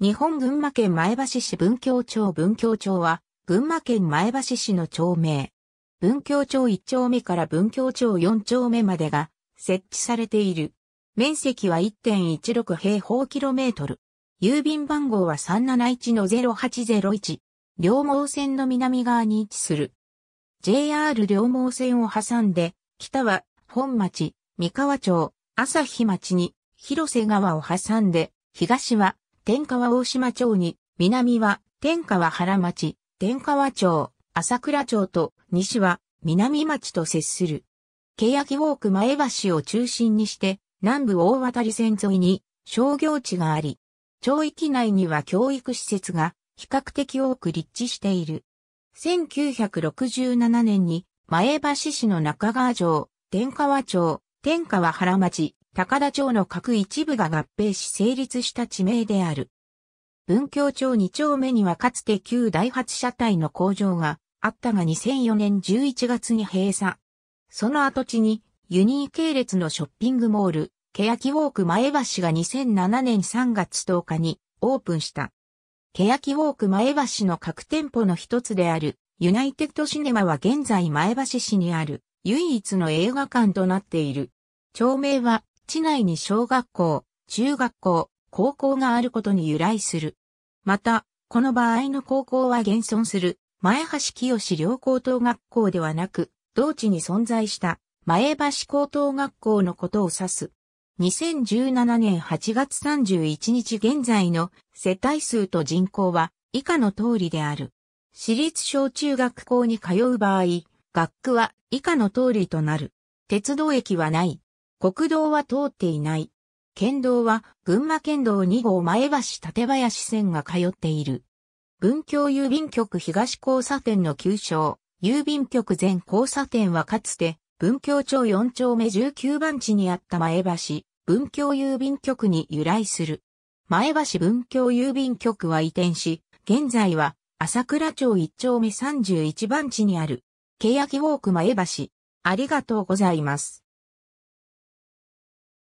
日本群馬県前橋市文京町文京町は、群馬県前橋市の町名。文京町1丁目から文京町4丁目までが設置されている。面積は1.16平方キロメートル。郵便番号は371-0801。両毛線の南側に位置する。JR 両毛線を挟んで、北は本町、三河町、朝日町に広瀬川を挟んで、東は天川大島町に、南は天川原町、天川町、朝倉町と、西は南町と接する。欅ウォーク前橋を中心にして、南部大渡り線沿いに商業地があり、町域内には教育施設が比較的多く立地している。1967年に前橋市の中川城、天川町、天川原町、高田町の各一部が合併し成立した地名である。文京町2丁目にはかつて旧第8車体の工場があったが2004年11月に閉鎖。その跡地にユニー系列のショッピングモール、欅ウォーク前橋が2007年3月10日にオープンした。欅ウォーク前橋の各店舗の一つであるユナイテッドシネマは現在前橋市にある唯一の映画館となっている。町名は地内に小学校、中学校、高校があることに由来する。また、この場合の高校は現存する前橋清良高等学校ではなく、同地に存在した前橋高等学校のことを指す。2017年8月31日現在の世帯数と人口は以下の通りである。私立小中学校に通う場合、学区は以下の通りとなる。鉄道駅はない。国道は通っていない。県道は群馬県道2号前橋立林線が通っている。文京郵便局東交差点の旧称、郵便局前交差点はかつて、文京町4丁目19番地にあった前橋、文京郵便局に由来する。前橋文京郵便局は移転し、現在は朝倉町1丁目31番地にある、欅ウォーク前橋。ありがとうございます。